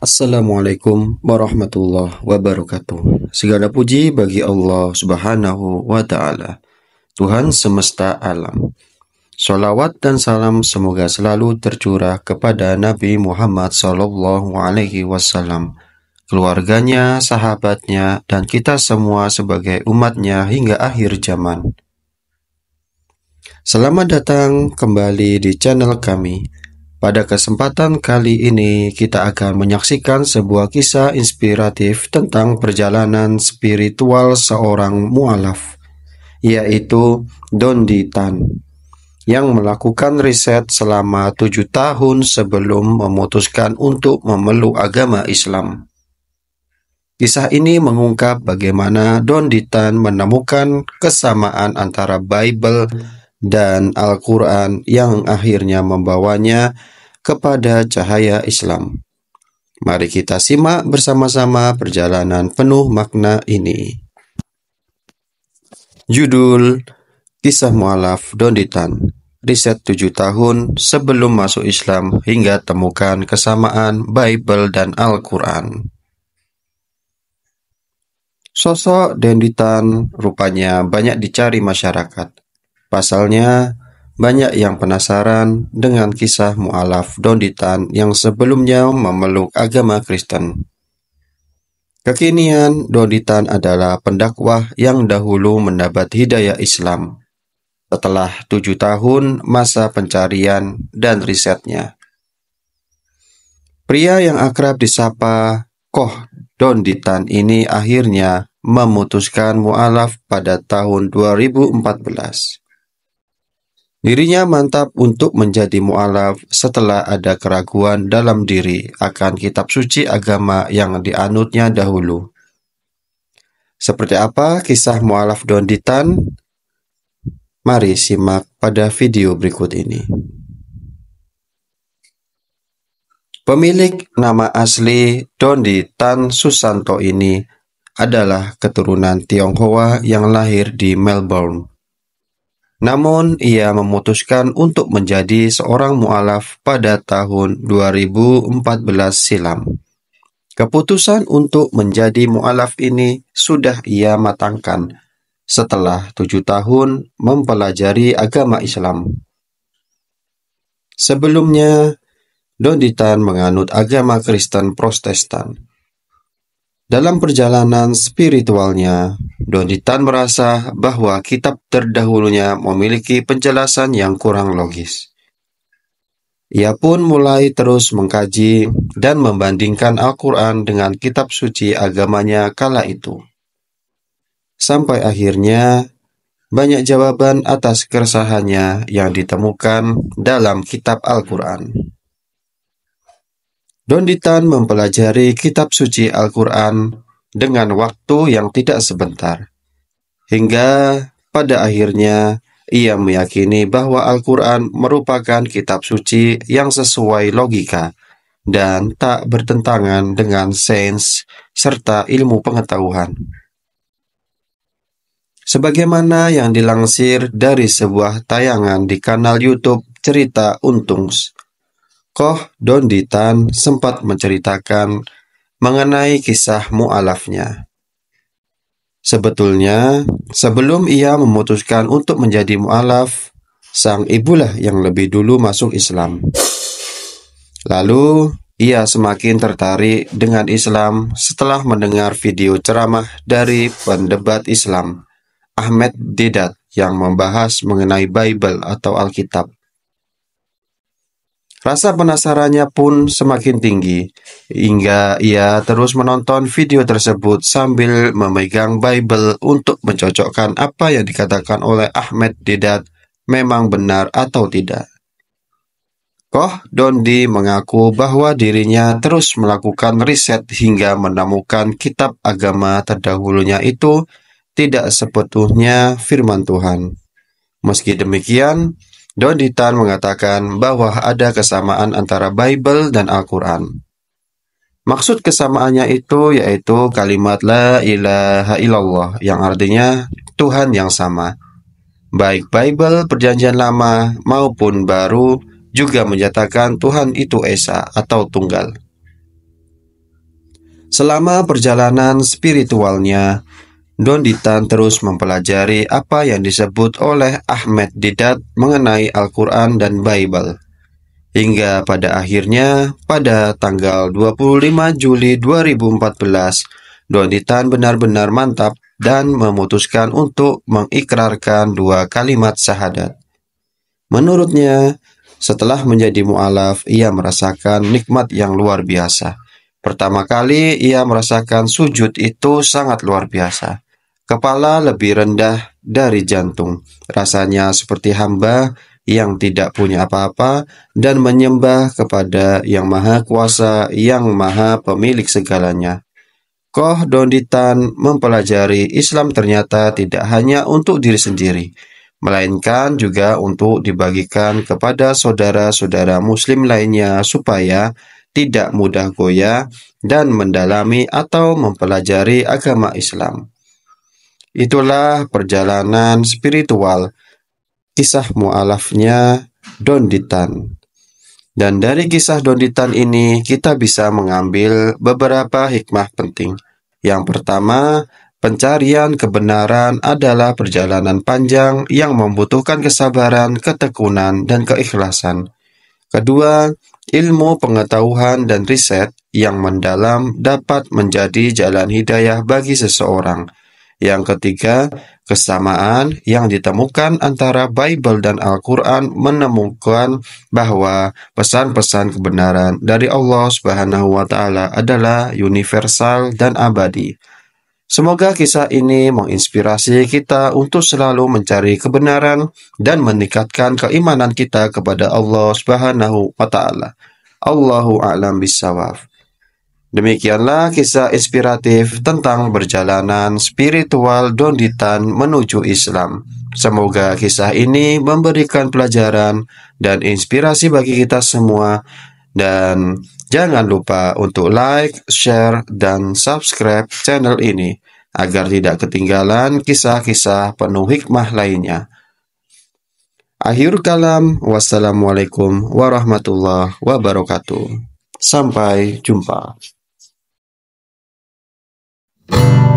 Assalamualaikum warahmatullahi wabarakatuh. Segala puji bagi Allah Subhanahu wa taala, Tuhan semesta alam. Salawat dan salam semoga selalu tercurah kepada Nabi Muhammad sallallahu alaihi wasallam, keluarganya, sahabatnya, dan kita semua sebagai umatnya hingga akhir zaman. Selamat datang kembali di channel kami pada kesempatan kali ini, kita akan menyaksikan sebuah kisah inspiratif tentang perjalanan spiritual seorang mualaf, yaitu Dondi Tan, yang melakukan riset selama tujuh tahun sebelum memutuskan untuk memeluk agama Islam. Kisah ini mengungkap bagaimana Dondi Tan menemukan kesamaan antara Bible dan Al-Quran yang akhirnya membawanya kepada cahaya Islam. Mari kita simak bersama-sama perjalanan penuh makna ini. Judul Kisah Mualaf Donditan Riset 7 tahun sebelum masuk Islam hingga temukan kesamaan Bible dan Al-Quran. Sosok Donditan rupanya banyak dicari masyarakat Pasalnya, banyak yang penasaran dengan kisah mu'alaf donditan yang sebelumnya memeluk agama Kristen. Kekinian, Donditan adalah pendakwah yang dahulu mendapat hidayah Islam setelah tujuh tahun masa pencarian dan risetnya. Pria yang akrab disapa Koh Donditan ini akhirnya memutuskan mualaf pada tahun 2014. Dirinya mantap untuk menjadi mu'alaf setelah ada keraguan dalam diri akan kitab suci agama yang dianutnya dahulu. Seperti apa kisah mu'alaf Donditan? Mari simak pada video berikut ini. Pemilik nama asli Dondi Tan Susanto ini adalah keturunan Tionghoa yang lahir di Melbourne. Namun, ia memutuskan untuk menjadi seorang mualaf pada tahun 2014 silam. Keputusan untuk menjadi mualaf ini sudah ia matangkan setelah tujuh tahun mempelajari agama Islam. Sebelumnya, Donditan menganut agama Kristen Protestan. Dalam perjalanan spiritualnya, Donitan merasa bahwa kitab terdahulunya memiliki penjelasan yang kurang logis. Ia pun mulai terus mengkaji dan membandingkan Al-Quran dengan kitab suci agamanya kala itu. Sampai akhirnya, banyak jawaban atas keresahannya yang ditemukan dalam kitab Al-Quran. Donditan mempelajari kitab suci Al-Quran dengan waktu yang tidak sebentar. Hingga pada akhirnya ia meyakini bahwa Al-Quran merupakan kitab suci yang sesuai logika dan tak bertentangan dengan sains serta ilmu pengetahuan. Sebagaimana yang dilansir dari sebuah tayangan di kanal YouTube Cerita Untungs, Koh Don Ditan sempat menceritakan mengenai kisah mu'alafnya. Sebetulnya, sebelum ia memutuskan untuk menjadi mu'alaf, sang ibulah yang lebih dulu masuk Islam. Lalu, ia semakin tertarik dengan Islam setelah mendengar video ceramah dari pendebat Islam, Ahmed Didat yang membahas mengenai Bible atau Alkitab. Rasa penasarannya pun semakin tinggi, hingga ia terus menonton video tersebut sambil memegang Bible untuk mencocokkan apa yang dikatakan oleh Ahmed Didat memang benar atau tidak. Koh Dondi mengaku bahwa dirinya terus melakukan riset hingga menemukan kitab agama terdahulunya itu tidak sepenuhnya firman Tuhan. Meski demikian, Don Ditan mengatakan bahwa ada kesamaan antara Bible dan Al-Quran. Maksud kesamaannya itu yaitu kalimat La ilaha illallah yang artinya Tuhan yang sama. Baik Bible perjanjian lama maupun baru juga menyatakan Tuhan itu Esa atau Tunggal. Selama perjalanan spiritualnya, Don Ditan terus mempelajari apa yang disebut oleh Ahmed Didat mengenai Al-Quran dan Bible. Hingga pada akhirnya, pada tanggal 25 Juli 2014, Ditan benar-benar mantap dan memutuskan untuk mengikrarkan dua kalimat syahadat. Menurutnya, setelah menjadi mu'alaf, ia merasakan nikmat yang luar biasa. Pertama kali ia merasakan sujud itu sangat luar biasa. Kepala lebih rendah dari jantung, rasanya seperti hamba yang tidak punya apa-apa dan menyembah kepada Yang Maha Kuasa, Yang Maha Pemilik segalanya. Koh Donditan mempelajari Islam ternyata tidak hanya untuk diri sendiri, melainkan juga untuk dibagikan kepada saudara-saudara Muslim lainnya supaya tidak mudah goyah dan mendalami atau mempelajari agama Islam. Itulah perjalanan spiritual, kisah mualafnya Donditan. Dan dari kisah Donditan ini kita bisa mengambil beberapa hikmah penting. Yang pertama, pencarian kebenaran adalah perjalanan panjang yang membutuhkan kesabaran, ketekunan, dan keikhlasan. Kedua, ilmu pengetahuan dan riset yang mendalam dapat menjadi jalan hidayah bagi seseorang. Yang ketiga, kesamaan yang ditemukan antara Bible dan Al-Quran menemukan bahwa pesan-pesan kebenaran dari Allah Subhanahu wa Ta'ala adalah universal dan abadi. Semoga kisah ini menginspirasi kita untuk selalu mencari kebenaran dan meningkatkan keimanan kita kepada Allah Subhanahu wa taala. Allahu a'lam bisawaf. Demikianlah kisah inspiratif tentang perjalanan spiritual Donditan menuju Islam. Semoga kisah ini memberikan pelajaran dan inspirasi bagi kita semua. Dan jangan lupa untuk like, share, dan subscribe channel ini agar tidak ketinggalan kisah-kisah penuh hikmah lainnya. Akhir kalam, wassalamualaikum warahmatullahi wabarakatuh. Sampai jumpa. thank you